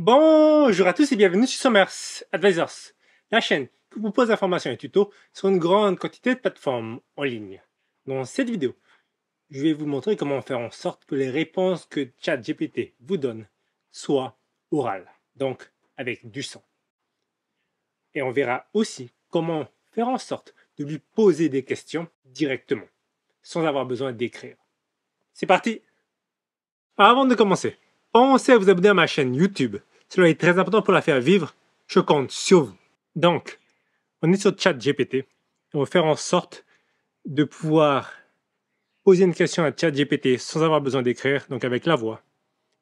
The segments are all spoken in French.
Bonjour à tous et bienvenue sur Summers Advisors, la chaîne qui vous propose informations et tutos sur une grande quantité de plateformes en ligne. Dans cette vidéo, je vais vous montrer comment faire en sorte que les réponses que ChatGPT vous donne soient orales, donc avec du sang. Et on verra aussi comment faire en sorte de lui poser des questions directement, sans avoir besoin d'écrire. C'est parti Avant de commencer, pensez à vous abonner à ma chaîne YouTube cela est très important pour la faire vivre. Je compte sur vous. Donc, on est sur ChatGPT. on va faire en sorte de pouvoir poser une question à ChatGPT sans avoir besoin d'écrire, donc avec la voix,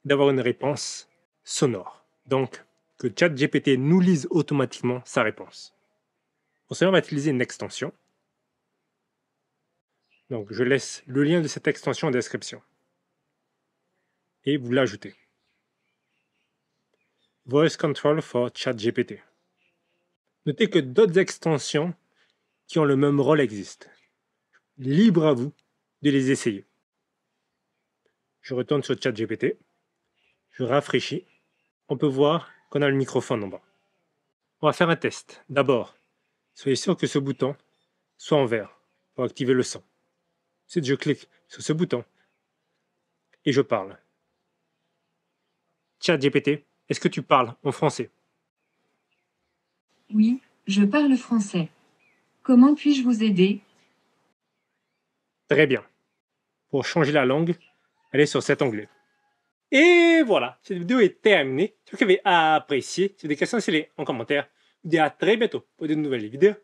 d'avoir une réponse sonore. Donc, que ChatGPT nous lise automatiquement sa réponse. Pour cela, on va utiliser une extension. Donc, je laisse le lien de cette extension en description. Et vous l'ajoutez. Voice Control for ChatGPT. Notez que d'autres extensions qui ont le même rôle existent. Libre à vous de les essayer. Je retourne sur ChatGPT. Je rafraîchis. On peut voir qu'on a le microphone en bas. On va faire un test. D'abord, soyez sûr que ce bouton soit en vert pour activer le son. Ensuite, je clique sur ce bouton et je parle. ChatGPT, est-ce que tu parles en français Oui, je parle français. Comment puis-je vous aider Très bien. Pour changer la langue, allez sur cet onglet. Et voilà, cette vidéo est terminée. J'espère que vous avez apprécié. Si vous avez des questions, c'est les en commentaire. Je vous dis à très bientôt pour de nouvelles vidéos.